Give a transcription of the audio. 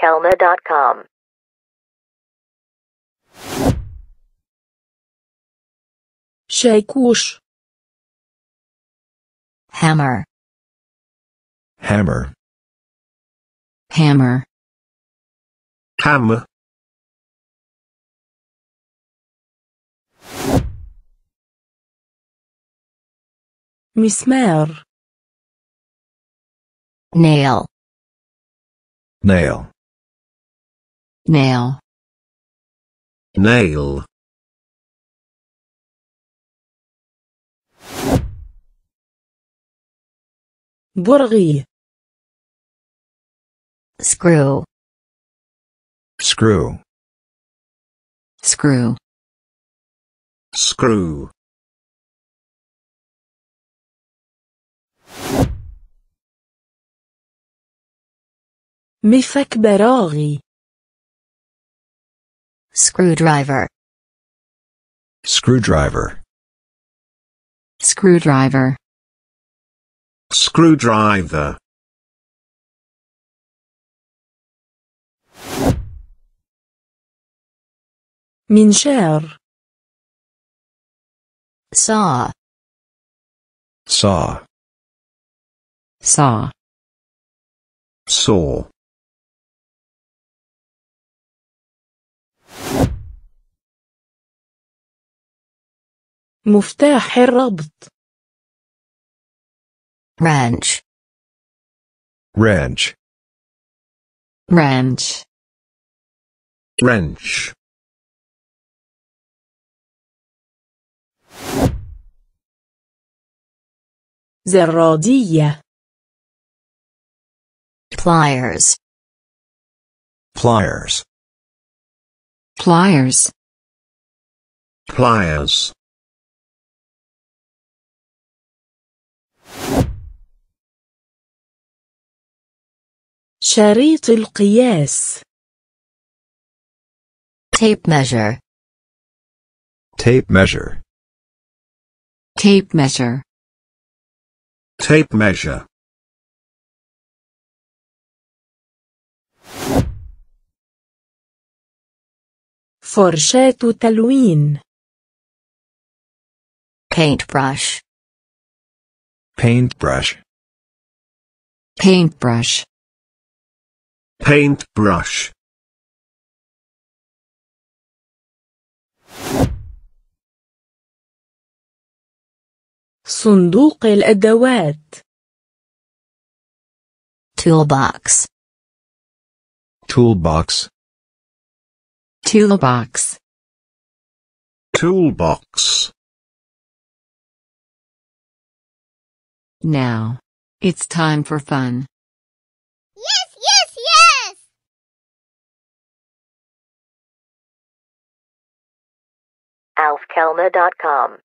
kelna.com. Shake whoosh. Hammer. Hammer. Hammer. Hammer. Mismer. nail nail Nail. Nail. برغي. Screw. Screw. Screw. Screw. مفك براغي Screwdriver. Screwdriver. Screwdriver. Screwdriver. منشار. Saw. Saw. Saw. Saw. مفتاح الربط wrench wrench wrench wrench زرادية pliers pliers pliers pliers شريط القياس tape measure tape measure tape measure tape measure فرشاة تلوين paintbrush paintbrush paintbrush Paintbrush صندوق الأدوات toolbox toolbox toolbox toolbox now it's time for fun alfkelmer.com